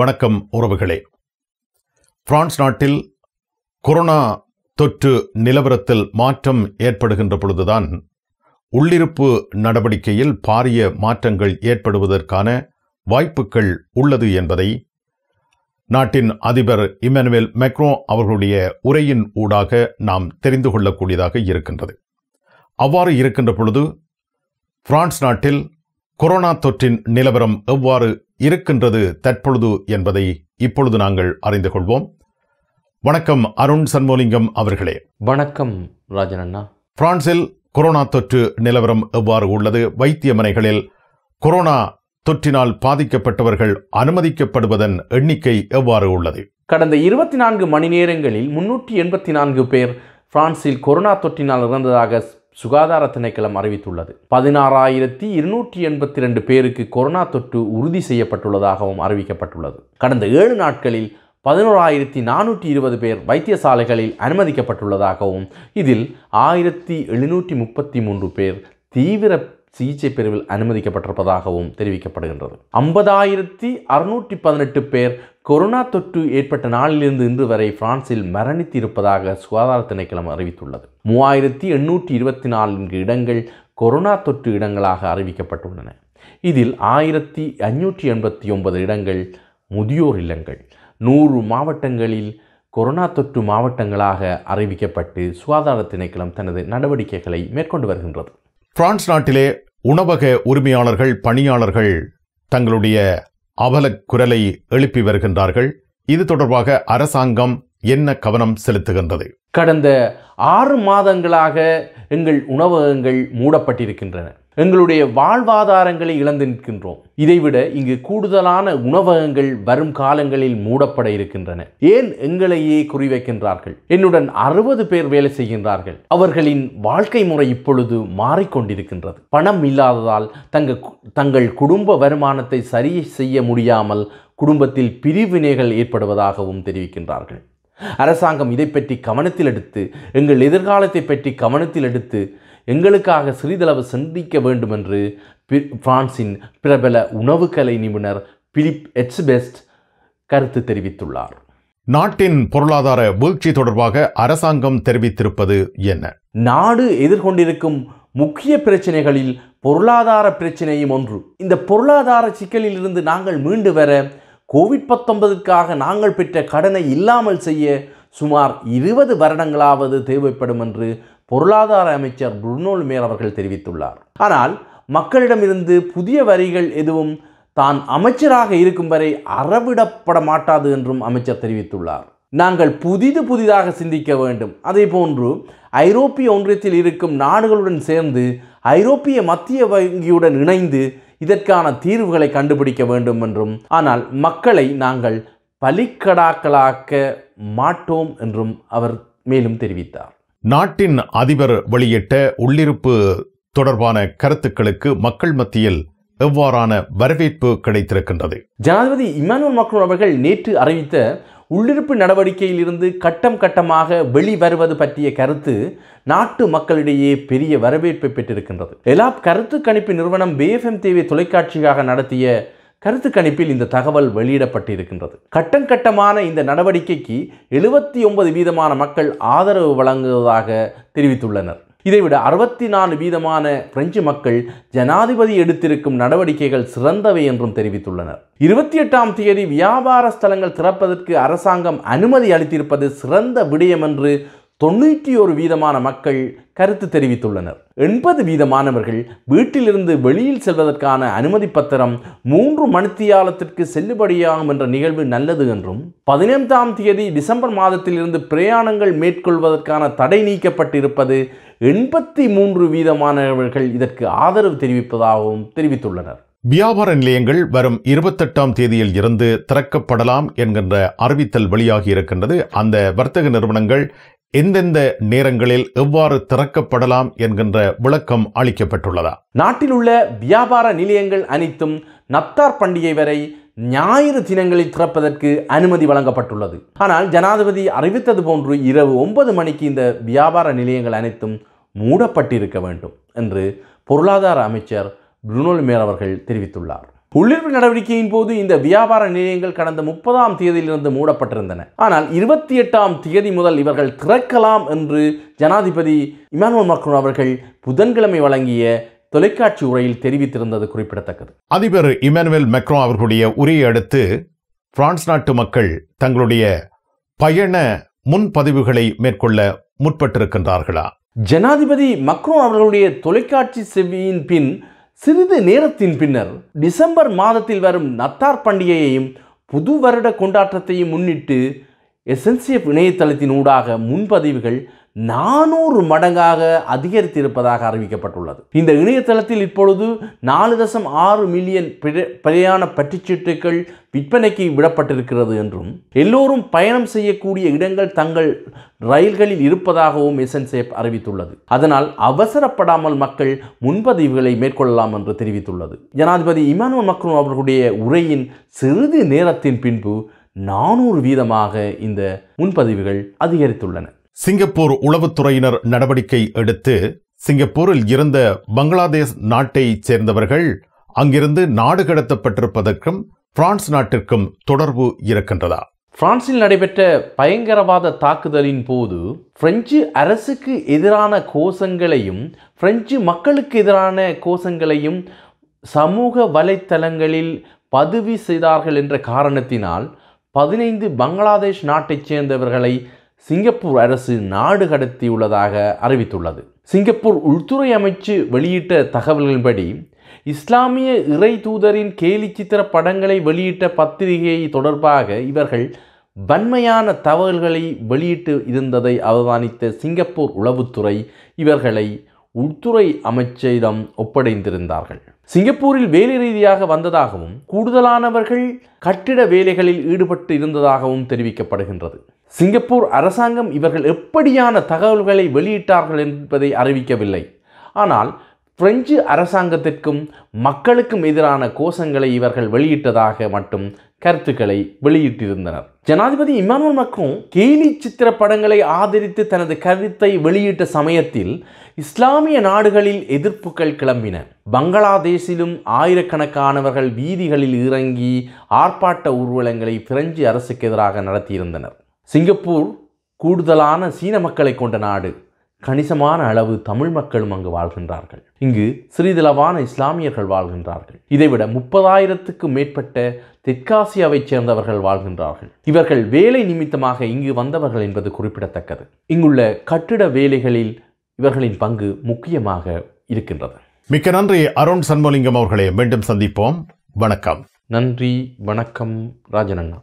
வணக்கம் உறவுகளே பிரான்ஸ் நாட்டில் கொரோனா தொற்று நிலவரத்தில் மாற்றம் ஏற்படுகின்ற பொழுதுதான் உள்ளிருப்பு நடவடிக்கையில் பாரிய மாற்றங்கள் ஏற்படுவதற்கான வாய்ப்புகள் உள்ளது என்பதை நாட்டின் அதிபர் இமானுவேல் மெக்ரோ அவர்களுடைய உரையின் ஊடாக நாம் தெரிந்து கொள்ளக்கூடியதாக இருக்கின்றது அவ்வாறு இருக்கின்ற பொழுது பிரான்ஸ் நாட்டில் கொரோனா தொற்றின் நிலவரம் எவ்வாறு இருக்கின்றது தற்பொழுது என்பதை இப்பொழுது நாங்கள் அறிந்து கொள்வோம் வணக்கம் அருண் சண்முலிங்கம் அவர்களே வணக்கம் ராஜன் அண்ணா பிரான்சில் கொரோனா தொற்று நிலவரம் எவ்வாறு உள்ளது வைத்தியமனைகளில் கொரோனா தொற்றினால் பாதிக்கப்பட்டவர்கள் அனுமதிக்கப்படுவதன் எண்ணிக்கை எவ்வாறு உள்ளது கடந்த இருபத்தி நான்கு மணி நேரங்களில் முன்னூற்றி எண்பத்தி நான்கு பேர் பிரான்சில் கொரோனா தொற்றினால் இறந்ததாக சுகாதார திணைக்களம் அறிவித்துள்ளது பதினாறாயிரத்தி இருநூற்றி எண்பத்தி ரெண்டு பேருக்கு கொரோனா தொற்று உறுதி செய்யப்பட்டுள்ளதாகவும் அறிவிக்கப்பட்டுள்ளது கடந்த ஏழு நாட்களில் பதினோராயிரத்தி நானூற்றி இருபது பேர் வைத்தியசாலைகளில் அனுமதிக்கப்பட்டுள்ளதாகவும் இதில் ஆயிரத்தி எழுநூற்றி முப்பத்தி மூன்று பேர் தீவிர சிகிச்சை பிரிவில் அனுமதிக்கப்பட்டிருப்பதாகவும் தெரிவிக்கப்படுகின்றது ஐம்பதாயிரத்தி அறுநூற்றி பதினெட்டு பேர் கொரோனா தொற்று ஏற்பட்ட நாளிலிருந்து இன்று வரை பிரான்சில் மரணித்து இருப்பதாக சுகாதார திணைக்களம் அறிவித்துள்ளது மூவாயிரத்தி எண்ணூற்றி இருபத்தி நான்கு இடங்கள் கொரோனா தொற்று இடங்களாக அறிவிக்கப்பட்டுள்ளன இதில் ஆயிரத்தி ஐநூற்றி எண்பத்தி ஒன்பது இடங்கள் முதியோர் இல்லங்கள் நூறு மாவட்டங்களில் கொரோனா தொற்று மாவட்டங்களாக அறிவிக்கப்பட்டு சுகாதார திணைக்களம் தனது நடவடிக்கைகளை மேற்கொண்டு வருகின்றது பிரான்ஸ் நாட்டிலே உணவக உரிமையாளர்கள் பணியாளர்கள் தங்களுடைய அவலக் குரலை எழுப்பி வருகின்றார்கள் இது தொடர்பாக அரசாங்கம் என்ன கவனம் செலுத்துகின்றது கடந்த ஆறு மாதங்களாக எங்கள் உணவகங்கள் மூடப்பட்டிருக்கின்றன எங்களுடைய வாழ்வாதாரங்களை இழந்து நிற்கின்றோம் இதைவிட இங்கு கூடுதலான உணவகங்கள் வரும் காலங்களில் மூடப்பட இருக்கின்றன ஏன் எங்களையே குறிவைக்கின்றார்கள் என்னுடன் அறுபது பேர் வேலை செய்கின்றார்கள் அவர்களின் வாழ்க்கை முறை இப்பொழுது மாறிக்கொண்டிருக்கின்றது பணம் இல்லாததால் தங்க தங்கள் குடும்ப வருமானத்தை சரி செய்ய முடியாமல் குடும்பத்தில் பிரிவினைகள் ஏற்படுவதாகவும் தெரிவிக்கின்றார்கள் அரசாங்கம் இதை பற்றி கவனத்தில் எடுத்து எங்கள் எதிர்காலத்தை பற்றி கவனத்தில் எடுத்து எங்களுக்காக சிறிதளவு சந்திக்க வேண்டும் என்று பிரான்சின் பிரபல உணவு கலை நிபுணர் பிலிப் பெஸ்ட் கருத்து தெரிவித்துள்ளார் நாட்டின் பொருளாதார வீழ்ச்சி தொடர்பாக அரசாங்கம் தெரிவித்திருப்பது என்ன நாடு எதிர்கொண்டிருக்கும் முக்கிய பிரச்சனைகளில் பொருளாதார பிரச்சனையும் ஒன்று இந்த பொருளாதார சிக்கலில் இருந்து நாங்கள் மீண்டு வர கோவிட் பத்தொன்பதுக்காக நாங்கள் பெற்ற கடனை இல்லாமல் செய்ய சுமார் இருபது வருடங்களாவது தேவைப்படும் என்று பொருளாதார அமைச்சர் புருனோல் மேர் அவர்கள் தெரிவித்துள்ளார் ஆனால் மக்களிடமிருந்து புதிய வரிகள் எதுவும் தான் அமைச்சராக இருக்கும் வரை அறவிடப்பட மாட்டாது என்றும் அமைச்சர் தெரிவித்துள்ளார் நாங்கள் புதிது புதிதாக சிந்திக்க வேண்டும் அதே போன்று ஐரோப்பிய ஒன்றியத்தில் இருக்கும் நாடுகளுடன் சேர்ந்து ஐரோப்பிய மத்திய வங்கியுடன் இணைந்து இதற்கான தீர்வுகளை கண்டுபிடிக்க வேண்டும் என்றும் ஆனால் மக்களை நாங்கள் பலிக்கடாக்களாக்க மாட்டோம் என்றும் அவர் மேலும் தெரிவித்தார் நாட்டின் அதிபர் வெளியிட்ட உள்ளிருப்பு தொடர்பான கருத்துக்களுக்கு மக்கள் மத்தியில் எவ்வாறான வரவேற்பு கிடைத்திருக்கின்றது ஜனாதிபதி இமானுவல் மக்ரோன் அவர்கள் நேற்று அறிவித்த உள்ளிருப்பு நடவடிக்கையில் இருந்து கட்டம் கட்டமாக வெளிவருவது பற்றிய கருத்து நாட்டு மக்களிடையே பெரிய வரவேற்பை பெற்றிருக்கின்றது எலாப் கருத்து கணிப்பு நிறுவனம் பிஎஃப்எம் தேவை தொலைக்காட்சிக்காக நடத்திய கருத்து கணிப்பில் இந்த தகவல் வெளியிடப்பட்டிருக்கின்றது கட்டம் கட்டமான இந்த நடவடிக்கைக்கு எழுபத்தி ஒன்பது வீதமான மக்கள் ஆதரவு வழங்குவதாக தெரிவித்துள்ளனர் இதைவிட அறுபத்தி நாலு வீதமான பிரெஞ்சு மக்கள் ஜனாதிபதி எடுத்திருக்கும் நடவடிக்கைகள் சிறந்தவை என்றும் தெரிவித்துள்ளனர் இருபத்தி எட்டாம் தேதி வியாபார ஸ்தலங்கள் திறப்பதற்கு அரசாங்கம் அனுமதி அளித்திருப்பது சிறந்த விடயம் என்று தொண்ணூற்றி ஒரு வீதமான மக்கள் கருத்து தெரிவித்துள்ளனர் எண்பது வீதமானவர்கள் வீட்டிலிருந்து வெளியில் செல்வதற்கான அனுமதி பத்திரம் மூன்று மணித்தியாலத்திற்கு செல்லுபடியாகும் என்ற நிகழ்வு நல்லது என்றும் பதினைந்தாம் தேதி டிசம்பர் மாதத்திலிருந்து பிரயாணங்கள் மேற்கொள்வதற்கான தடை நீக்கப்பட்டிருப்பது எண்பத்தி மூன்று வீதமானவர்கள் இதற்கு ஆதரவு தெரிவிப்பதாகவும் தெரிவித்துள்ளனர் வியாபார நிலையங்கள் வரும் இருபத்தெட்டாம் தேதியில் இருந்து திறக்கப்படலாம் என்கின்ற அறிவித்தல் வெளியாகி இருக்கின்றது அந்த வர்த்தக நிறுவனங்கள் எந்தெந்த நேரங்களில் எவ்வாறு திறக்கப்படலாம் என்கின்ற விளக்கம் அளிக்கப்பட்டுள்ளதா நாட்டில் உள்ள வியாபார நிலையங்கள் அனைத்தும் நத்தார் பண்டிகை வரை ஞாயிறு தினங்களில் திறப்பதற்கு அனுமதி வழங்கப்பட்டுள்ளது ஆனால் ஜனாதிபதி அறிவித்தது போன்று இரவு ஒன்பது மணிக்கு இந்த வியாபார நிலையங்கள் அனைத்தும் மூடப்பட்டிருக்க வேண்டும் என்று பொருளாதார அமைச்சர் புருனோல் மேர் அவர்கள் தெரிவித்துள்ளார் உள்ளிருப்பு நடவடிக்கையின் போது இந்த வியாபார நிலையங்கள் கடந்த முப்பதாம் தேதியிலிருந்து மூடப்பட்டிருந்தன ஆனால் இருபத்தி எட்டாம் தேதி முதல் இவர்கள் திறக்கலாம் என்று ஜனாதிபதி இமானுவல் மக்ரோன் அவர்கள் புதன்கிழமை வழங்கிய தொலைக்காட்சி உரையில் தெரிவித்திருந்தது குறிப்பிடத்தக்கது அதிபர் இமானுவேல் மெக்ரோ அவர்களுடைய உரையை அடுத்து பிரான்ஸ் நாட்டு மக்கள் தங்களுடைய பயண முன்பதிவுகளை மேற்கொள்ள முற்பட்டிருக்கின்றார்களா ஜனாதிபதி மக்ரோ அவர்களுடைய தொலைக்காட்சி செவியின் பின் சிறிது நேரத்தின் பின்னர் டிசம்பர் மாதத்தில் வரும் நத்தார் பண்டிகையையும் புது வருட கொண்டாட்டத்தையும் முன்னிட்டு எஸ்என்சிஎஃப் இணையதளத்தின் ஊடாக முன்பதிவுகள் நானூறு மடங்காக அதிகரித்திருப்பதாக அறிவிக்கப்பட்டுள்ளது இந்த இணையதளத்தில் இப்பொழுது நாலு தசம் ஆறு மில்லியன் பிரயாண பட்டிச்சீட்டுகள் விற்பனைக்கு விடப்பட்டிருக்கிறது என்றும் எல்லோரும் பயணம் செய்யக்கூடிய இடங்கள் தங்கள் ரயில்களில் இருப்பதாகவும் எஸ்என்சேப் அறிவித்துள்ளது அதனால் அவசரப்படாமல் மக்கள் முன்பதிவுகளை மேற்கொள்ளலாம் என்று தெரிவித்துள்ளது ஜனாதிபதி இமானுவல் மக்ரோ அவர்களுடைய உரையின் சிறிது நேரத்தின் பின்பு நானூறு வீதமாக இந்த முன்பதிவுகள் அதிகரித்துள்ளன சிங்கப்பூர் உளவுத்துறையினர் நடவடிக்கை எடுத்து சிங்கப்பூரில் இருந்த பங்களாதேஷ் நாட்டை சேர்ந்தவர்கள் அங்கிருந்து நாடு கடத்தப்பட்டிருப்பதற்கும் பிரான்ஸ் நாட்டிற்கும் தொடர்பு இருக்கின்றதா பிரான்சில் நடைபெற்ற பயங்கரவாத தாக்குதலின் போது பிரெஞ்சு அரசுக்கு எதிரான கோஷங்களையும் பிரெஞ்சு மக்களுக்கு எதிரான கோஷங்களையும் சமூக வலைத்தளங்களில் பதிவு செய்தார்கள் என்ற காரணத்தினால் பதினைந்து பங்களாதேஷ் நாட்டைச் சேர்ந்தவர்களை சிங்கப்பூர் அரசு நாடு கடத்தியுள்ளதாக அறிவித்துள்ளது சிங்கப்பூர் உள்துறை அமைச்சு வெளியிட்ட தகவல்களின்படி இஸ்லாமிய இறை தூதரின் கேலி சித்திர படங்களை வெளியிட்ட பத்திரிகை தொடர்பாக இவர்கள் வன்மையான தகவல்களை வெளியிட்டு இருந்ததை அவதானித்த சிங்கப்பூர் உளவுத்துறை இவர்களை உள்துறை அமைச்சரிடம் ஒப்படைந்திருந்தார்கள் சிங்கப்பூரில் வேலை ரீதியாக வந்ததாகவும் கூடுதலானவர்கள் கட்டிட வேலைகளில் ஈடுபட்டு இருந்ததாகவும் தெரிவிக்கப்படுகின்றது சிங்கப்பூர் அரசாங்கம் இவர்கள் எப்படியான தகவல்களை வெளியிட்டார்கள் என்பதை அறிவிக்கவில்லை ஆனால் பிரெஞ்சு அரசாங்கத்திற்கும் மக்களுக்கும் எதிரான கோஷங்களை இவர்கள் வெளியிட்டதாக மட்டும் கருத்துக்களை வெளியிட்டிருந்தனர் ஜனாதிபதி இமானுவல் மக்கும் கேலி சித்திர படங்களை ஆதரித்து தனது கருத்தை வெளியிட்ட சமயத்தில் இஸ்லாமிய நாடுகளில் எதிர்ப்புகள் கிளம்பின பங்களாதேஷிலும் ஆயிரக்கணக்கானவர்கள் வீதிகளில் இறங்கி ஆர்ப்பாட்ட ஊர்வலங்களை பிரெஞ்சு அரசுக்கு எதிராக நடத்தியிருந்தனர் சிங்கப்பூர் கூடுதலான சீன மக்களை கொண்ட நாடு கணிசமான அளவு தமிழ் மக்களும் அங்கு வாழ்கின்றார்கள் இங்கு சிறிதளவான இஸ்லாமியர்கள் வாழ்கின்றார்கள் இதைவிட முப்பதாயிரத்துக்கும் மேற்பட்ட தெற்காசியாவைச் சேர்ந்தவர்கள் வாழ்கின்றார்கள் இவர்கள் வேலை நிமித்தமாக இங்கு வந்தவர்கள் என்பது குறிப்பிடத்தக்கது இங்குள்ள கட்டிட வேலைகளில் இவர்களின் பங்கு முக்கியமாக இருக்கின்றது மிக்க நன்றி அருண் சண்முலிங்கம் அவர்களை மீண்டும் சந்திப்போம் வணக்கம் நன்றி வணக்கம் ராஜனண்ணா